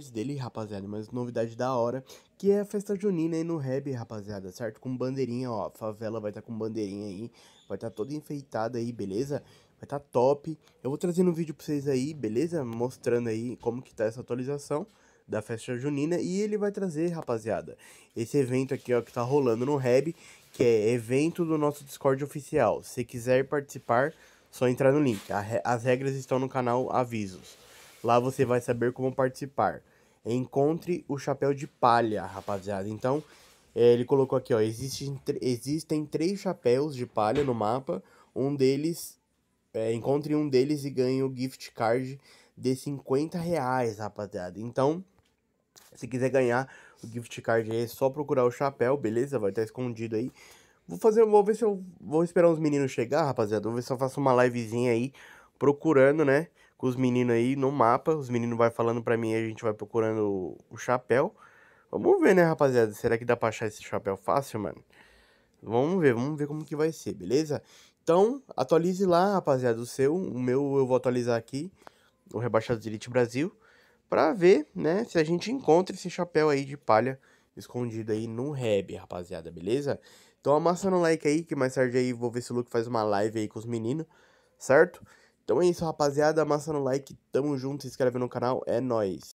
stories dele, rapaziada, mas novidade da hora, que é a festa junina aí no Reb, rapaziada, certo? Com bandeirinha, ó, a favela vai estar tá com bandeirinha aí, vai estar tá toda enfeitada aí, beleza? Vai estar tá top. Eu vou trazendo um vídeo pra vocês aí, beleza? Mostrando aí como que tá essa atualização da festa junina e ele vai trazer, rapaziada, esse evento aqui, ó, que tá rolando no Reb, que é evento do nosso Discord oficial. Se quiser participar, só entrar no link. As regras estão no canal Avisos. Lá você vai saber como participar. Encontre o chapéu de palha, rapaziada. Então, é, ele colocou aqui, ó, existem, existem três chapéus de palha no mapa. Um deles, é, encontre um deles e ganhe o gift card de 50 reais, rapaziada. Então, se quiser ganhar o gift card aí, é só procurar o chapéu, beleza? Vai estar tá escondido aí. Vou fazer, vou ver se eu vou esperar os meninos chegar, rapaziada. Vou ver se eu faço uma livezinha aí procurando, né? com os meninos aí no mapa. Os meninos vai falando pra mim e a gente vai procurando o chapéu. Vamos ver, né, rapaziada? Será que dá pra achar esse chapéu fácil, mano? Vamos ver, vamos ver como que vai ser, beleza? Então, atualize lá, rapaziada, o seu. O meu eu vou atualizar aqui, o rebaixado de Elite Brasil, pra ver, né, se a gente encontra esse chapéu aí de palha escondido aí no Reb, rapaziada, beleza? Então amassa no like aí, que mais tarde aí vou ver se o Luke faz uma live aí com os meninos, certo? Então é isso, rapaziada. Massa no like, tamo junto, se inscreve no canal, é nóis.